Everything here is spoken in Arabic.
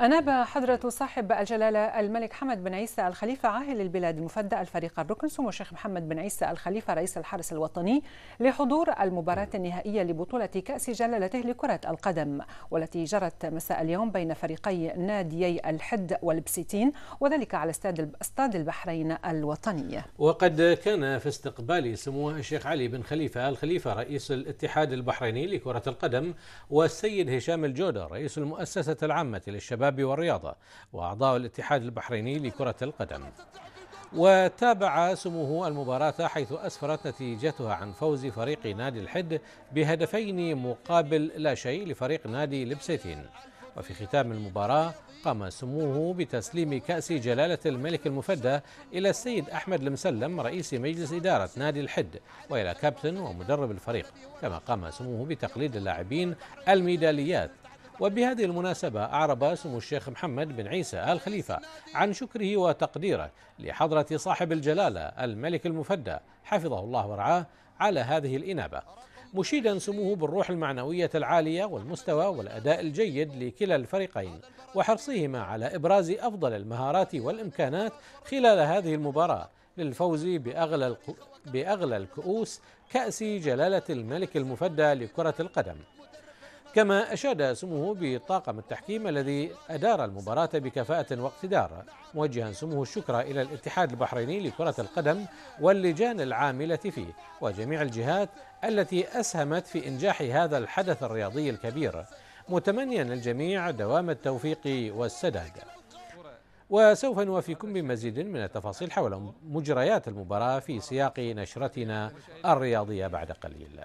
أناب حضرة صاحب الجلالة الملك حمد بن عيسى الخليفة عاهل البلاد المفدى الفريق الركن سمو الشيخ محمد بن عيسى الخليفة رئيس الحرس الوطني لحضور المباراة النهائية لبطولة كأس جلالته لكرة القدم والتي جرت مساء اليوم بين فريقي ناديي الحد والبسيتين وذلك على استاد استاد البحرين الوطني. وقد كان في استقبال سمو الشيخ علي بن خليفة الخليفة رئيس الاتحاد البحريني لكرة القدم والسيد هشام الجودة رئيس المؤسسة العامة للشباب الشباب والرياضة وأعضاء الاتحاد البحريني لكرة القدم وتابع سموه المباراة حيث أسفرت نتيجتها عن فوز فريق نادي الحد بهدفين مقابل لا شيء لفريق نادي لبسيتين وفي ختام المباراة قام سموه بتسليم كأس جلالة الملك المفدى إلى السيد أحمد المسلم رئيس مجلس إدارة نادي الحد وإلى كابتن ومدرب الفريق كما قام سموه بتقليد اللاعبين الميداليات وبهذه المناسبة أعرب سمو الشيخ محمد بن عيسى آل خليفة عن شكره وتقديره لحضرة صاحب الجلالة الملك المفدى حفظه الله ورعاه على هذه الإنابة مشيدا سموه بالروح المعنوية العالية والمستوى والأداء الجيد لكلا الفريقين وحرصهما على إبراز أفضل المهارات والإمكانات خلال هذه المباراة للفوز بأغلى بأغلى الكؤوس كأس جلالة الملك المفدى لكرة القدم كما أشاد سموه بطاقم التحكيم الذي أدار المباراة بكفاءة واقتدار موجها سموه الشكر إلى الاتحاد البحريني لكرة القدم واللجان العاملة فيه وجميع الجهات التي أسهمت في إنجاح هذا الحدث الرياضي الكبير متمنيا الجميع دوام التوفيق والسداد وسوف نوافيكم بمزيد من التفاصيل حول مجريات المباراة في سياق نشرتنا الرياضية بعد قليل